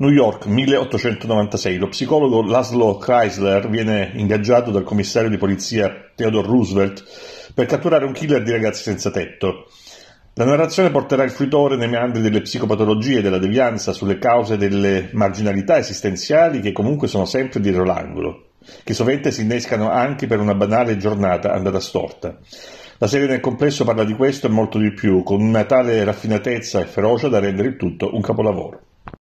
New York 1896. Lo psicologo Laszlo Chrysler viene ingaggiato dal commissario di polizia Theodore Roosevelt per catturare un killer di ragazzi senza tetto. La narrazione porterà il fruitore nei meandri delle psicopatologie, della devianza, sulle cause delle marginalità esistenziali che comunque sono sempre dietro l'angolo, che sovente si innescano anche per una banale giornata andata storta. La serie nel complesso parla di questo e molto di più, con una tale raffinatezza e ferocia da rendere il tutto un capolavoro.